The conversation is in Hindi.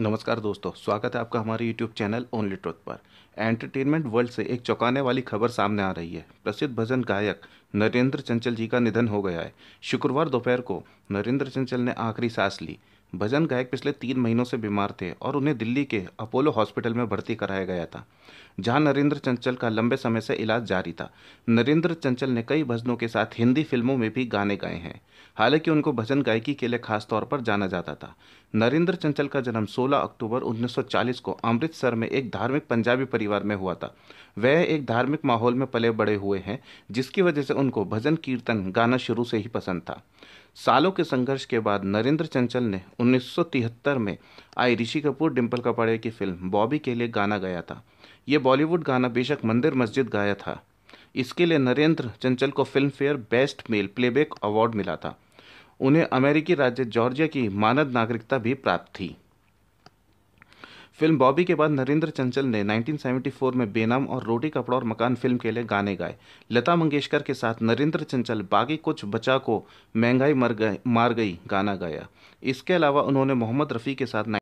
नमस्कार दोस्तों स्वागत है आपका हमारे यूट्यूब चैनल ओनली ट्रुथ पर एंटरटेनमेंट वर्ल्ड से एक चौंकाने वाली खबर सामने आ रही है प्रसिद्ध भजन गायक नरेंद्र चंचल जी का निधन हो गया है शुक्रवार दोपहर को नरेंद्र चंचल ने आखिरी सांस ली भजन गायक पिछले तीन महीनों से बीमार थे और उन्हें दिल्ली के अपोलो हॉस्पिटल में भर्ती कराया गया था जहां नरेंद्र चंचल का लंबे समय से इलाज जारी था नरेंद्र चंचल ने कई भजनों के साथ हिंदी फिल्मों में भी गाने गाए हैं हालांकि उनको भजन गायकी के लिए खास तौर पर जाना जाता था नरेंद्र चंचल का जन्म 16 अक्टूबर 1940 को अमृतसर में एक धार्मिक पंजाबी परिवार में हुआ था वह एक धार्मिक माहौल में पले बड़े हुए हैं जिसकी वजह से उन उनको भजन कीर्तन गाना शुरू से ही पसंद था सालों के संघर्ष के बाद नरेंद्र चंचल ने 1973 में आई ऋषि कपूर डिम्पल कपाड़े की फिल्म बॉबी के लिए गाना गाया था ये बॉलीवुड गाना बेशक मंदिर मस्जिद गाया था इसके लिए नरेंद्र चंचल को Filmfare best male playback award मिला था उन्हें अमेरिकी राज्य जॉर्जिया की मानद नागरिकता भी प्राप्त थी फिल्म बॉबी के बाद नरेंद्र चंचल ने 1974 में बेनाम और रोटी कपड़ा और मकान फिल्म के लिए गाने गाए लता मंगेशकर के साथ नरेंद्र चंचल बाकी कुछ बचा को महंगाई मर गए मार गई गाना गाया इसके अलावा उन्होंने मोहम्मद रफ़ी के साथ